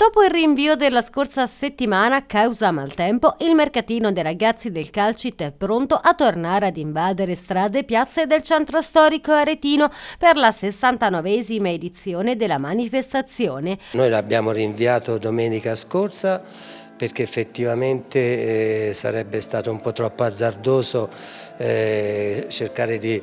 Dopo il rinvio della scorsa settimana causa maltempo, il mercatino dei ragazzi del Calcit è pronto a tornare ad invadere strade e piazze del centro storico aretino per la 69esima edizione della manifestazione. Noi l'abbiamo rinviato domenica scorsa perché effettivamente eh, sarebbe stato un po' troppo azzardoso eh, cercare di,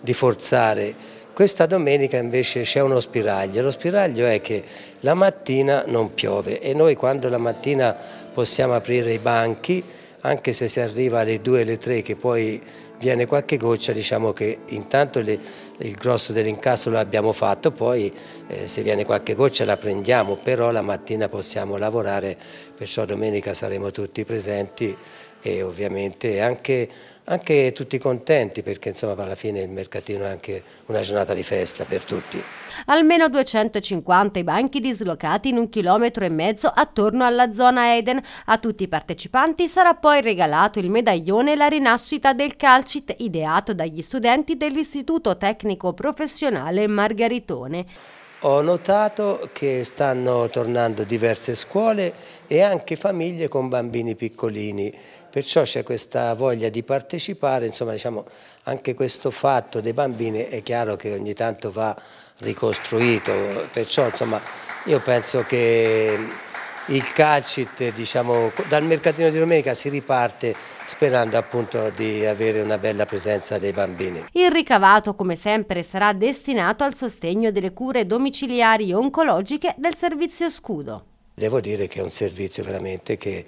di forzare questa domenica invece c'è uno spiraglio, lo spiraglio è che la mattina non piove e noi quando la mattina possiamo aprire i banchi anche se si arriva alle 2 alle 3 che poi viene qualche goccia, diciamo che intanto le, il grosso dell'incasso lo abbiamo fatto, poi eh, se viene qualche goccia la prendiamo, però la mattina possiamo lavorare, perciò domenica saremo tutti presenti e ovviamente anche, anche tutti contenti perché insomma alla fine il mercatino è anche una giornata di festa per tutti. Almeno 250 i banchi dislocati in un chilometro e mezzo attorno alla zona Eden. A tutti i partecipanti sarà poi poi regalato il medaglione La rinascita del calcit ideato dagli studenti dell'Istituto Tecnico Professionale Margaritone. Ho notato che stanno tornando diverse scuole e anche famiglie con bambini piccolini, perciò c'è questa voglia di partecipare, insomma diciamo anche questo fatto dei bambini è chiaro che ogni tanto va ricostruito, perciò insomma io penso che il calcit, diciamo, dal mercatino di domenica si riparte sperando appunto di avere una bella presenza dei bambini. Il ricavato come sempre sarà destinato al sostegno delle cure domiciliari oncologiche del servizio scudo. Devo dire che è un servizio veramente che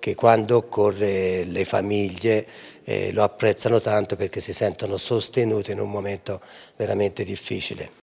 che quando occorre le famiglie eh, lo apprezzano tanto perché si sentono sostenute in un momento veramente difficile.